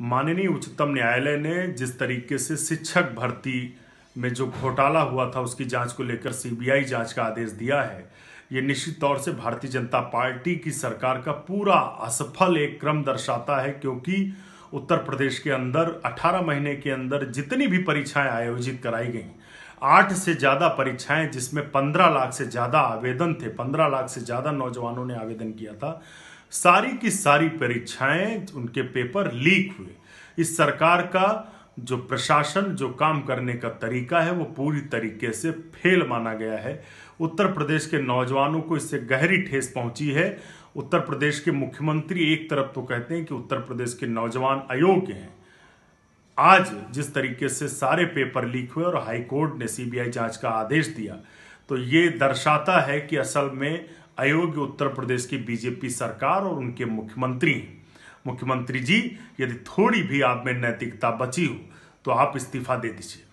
माननीय उच्चतम न्यायालय ने जिस तरीके से शिक्षक भर्ती में जो घोटाला हुआ था उसकी जांच को लेकर सीबीआई जांच का आदेश दिया है ये निश्चित तौर से भारतीय जनता पार्टी की सरकार का पूरा असफल एक क्रम दर्शाता है क्योंकि उत्तर प्रदेश के अंदर 18 महीने के अंदर जितनी भी परीक्षाएं आयोजित कराई गई आठ से ज़्यादा परीक्षाएं जिसमें पंद्रह लाख से ज़्यादा आवेदन थे पंद्रह लाख से ज़्यादा नौजवानों ने आवेदन किया था सारी की सारी परीक्षाएं उनके पेपर लीक हुए इस सरकार का जो प्रशासन जो काम करने का तरीका है वो पूरी तरीके से फेल माना गया है उत्तर प्रदेश के नौजवानों को इससे गहरी ठेस पहुंची है उत्तर प्रदेश के मुख्यमंत्री एक तरफ तो कहते हैं कि उत्तर प्रदेश के नौजवान अयोग्य हैं आज जिस तरीके से सारे पेपर लीक हुए और हाईकोर्ट ने सीबीआई जांच का आदेश दिया तो ये दर्शाता है कि असल में अयोग्य उत्तर प्रदेश की बीजेपी सरकार और उनके मुख्यमंत्री मुख्यमंत्री जी यदि थोड़ी भी आप में नैतिकता बची हो तो आप इस्तीफा दे दीजिए